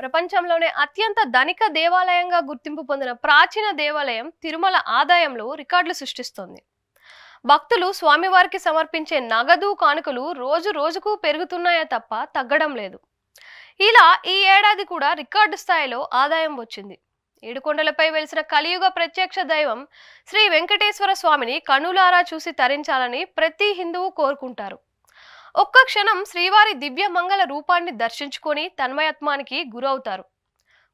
ప్రపంచంలోనే అత్యంత ధనిక దేవాలయంగా గుర్తింపు పొందిన ప్రాచీన దేవాలయం తిరుమల ఆదాయంలో రికార్డులు సృష్టిస్తోంది భక్తులు స్వామివారికి సమర్పించే నగదు కానుకలు రోజు రోజుకు పెరుగుతున్నాయా తప్ప తగ్గడం లేదు ఇలా ఈ ఏడాది కూడా రికార్డు స్థాయిలో ఆదాయం వచ్చింది ఏడుకొండలపై వెలిసిన కలియుగ ప్రత్యక్ష దైవం శ్రీ వెంకటేశ్వర స్వామిని కనులారా చూసి తరించాలని ప్రతి హిందువు కోరుకుంటారు ఒక్క క్షణం శ్రీవారి దివ్య మంగళ రూపాన్ని దర్శించుకొని తన్మయత్వానికి గురవుతారు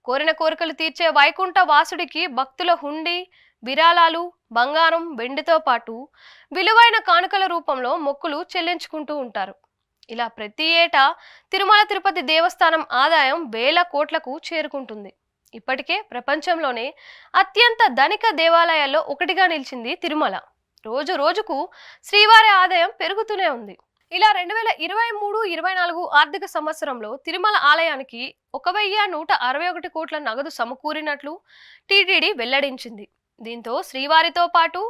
కోరిన కోరికలు తీర్చే వైకుంఠ వాసుడికి భక్తుల హుండి విరాళాలు బంగారం వెండితో పాటు విలువైన కానుకల రూపంలో మొక్కులు చెల్లించుకుంటూ ఉంటారు ఇలా ప్రతి ఏటా తిరుమల తిరుపతి దేవస్థానం ఆదాయం వేల కోట్లకు చేరుకుంటుంది ఇప్పటికే ప్రపంచంలోనే అత్యంత ధనిక దేవాలయాల్లో ఒకటిగా నిలిచింది తిరుమల రోజు రోజుకు శ్రీవారి ఆదాయం పెరుగుతూనే ఉంది ఇలా రెండు వేల ఇరవై మూడు ఇరవై నాలుగు ఆర్థిక సంవత్సరంలో తిరుమల ఆలయానికి ఒక వెయ్యి నూట అరవై ఒకటి కోట్ల నగదు సమకూరినట్లు టీటీడీ వెల్లడించింది దీంతో శ్రీవారితో పాటు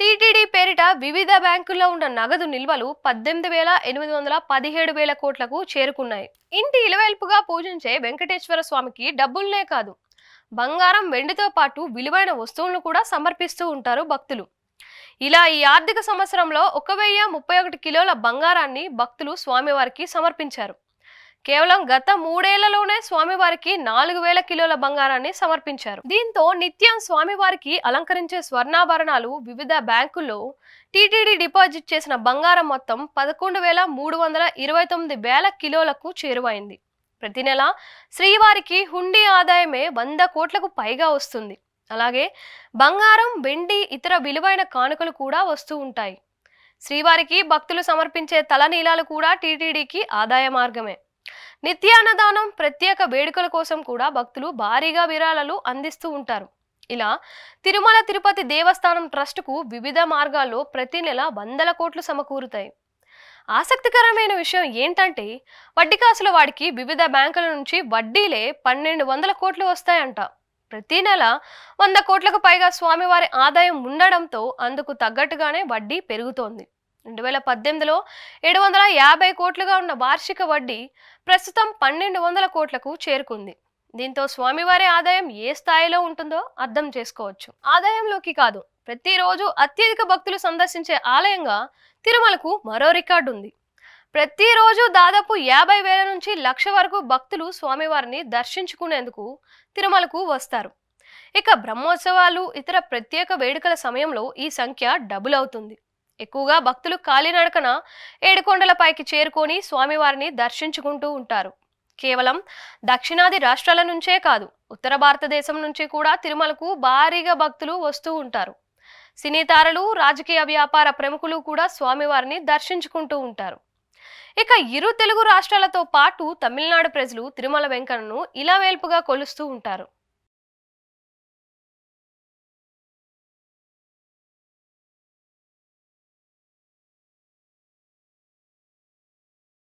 టీటీడీ పేరిట వివిధ బ్యాంకుల్లో ఉన్న నగదు నిల్వలు పద్దెనిమిది వేల ఎనిమిది వందల పదిహేడు వేల కోట్లకు చేరుకున్నాయి ఇంటి ఇలవెల్పుగా పూజించే వెంకటేశ్వర స్వామికి డబ్బుల్నే కాదు బంగారం వెండితో పాటు విలువైన వస్తువులను కూడా సమర్పిస్తూ ఉంటారు భక్తులు ఇలా ఈ ఆర్థిక సంవత్సరంలో ఒక వెయ్యి ముప్పై ఒకటి కిలోల బంగారాన్ని భక్తులు స్వామివారికి సమర్పించారు కేవలం గత మూడేళ్లలోనే స్వామివారికి నాలుగు వేల కిలోల బంగారాన్ని సమర్పించారు దీంతో నిత్యం స్వామివారికి అలంకరించే స్వర్ణాభరణాలు వివిధ బ్యాంకుల్లో టీటీడీ డిపాజిట్ చేసిన బంగారం మొత్తం పదకొండు వేల మూడు వందల ఇరవై తొమ్మిది వేల కిలోలకు చేరువైంది ప్రతి నెల శ్రీవారికి హుండీ ఆదాయమే వంద కోట్లకు పైగా వస్తుంది అలాగే బంగారం వెండి ఇతర విలువైన కానుకలు కూడా వస్తూ ఉంటాయి శ్రీవారికి భక్తులు సమర్పించే తలనీలాలు కూడా టీటీడీకి ఆదాయ మార్గమే నిత్యాన్నదానం ప్రత్యేక వేడుకల కోసం కూడా భక్తులు భారీగా విరాళాలు అందిస్తూ ఉంటారు ఇలా తిరుమల తిరుపతి దేవస్థానం ట్రస్టుకు వివిధ మార్గాల్లో ప్రతి నెల వందల కోట్లు సమకూరుతాయి ఆసక్తికరమైన విషయం ఏంటంటే వడ్డీ కాసుల వాడికి వివిధ బ్యాంకుల నుంచి వడ్డీలే పన్నెండు వందల కోట్లు వస్తాయంట ప్రతి నెల వంద కోట్లకు పైగా స్వామివారి ఆదాయం ఉండడంతో అందుకు తగ్గట్టుగానే వడ్డీ పెరుగుతోంది రెండు వేల పద్దెనిమిదిలో ఏడు వందల యాభై కోట్లుగా ఉన్న వార్షిక వడ్డీ ప్రస్తుతం పన్నెండు వందల కోట్లకు చేరుకుంది దీంతో స్వామివారి ఆదాయం ఏ స్థాయిలో ఉంటుందో అర్థం చేసుకోవచ్చు ఆదాయంలోకి కాదు ప్రతిరోజు అత్యధిక భక్తులు సందర్శించే ఆలయంగా తిరుమలకు మరో రికార్డు ఉంది ప్రతిరోజు దాదాపు యాభై వేల నుంచి లక్ష వరకు భక్తులు స్వామివారిని దర్శించుకునేందుకు తిరుమలకు వస్తారు ఇక బ్రహ్మోత్సవాలు ఇతర ప్రత్యేక వేడుకల సమయంలో ఈ సంఖ్య డబుల్ అవుతుంది ఎక్కువగా భక్తులు కాలినడకన ఏడుకొండలపైకి చేరుకొని స్వామివారిని దర్శించుకుంటూ ఉంటారు కేవలం దక్షిణాది రాష్ట్రాల నుంచే కాదు ఉత్తర భారతదేశం నుంచి కూడా తిరుమలకు భారీగా భక్తులు వస్తూ ఉంటారు సినీతారలు రాజకీయ వ్యాపార ప్రముఖులు కూడా స్వామివారిని దర్శించుకుంటూ ఉంటారు ఇక ఇరు తెలుగు రాష్ట్రాలతో పాటు తమిళనాడు ప్రజలు తిరుమల వెంకన్నను ఇలా వేల్పుగా కొలుస్తూ ఉంటారు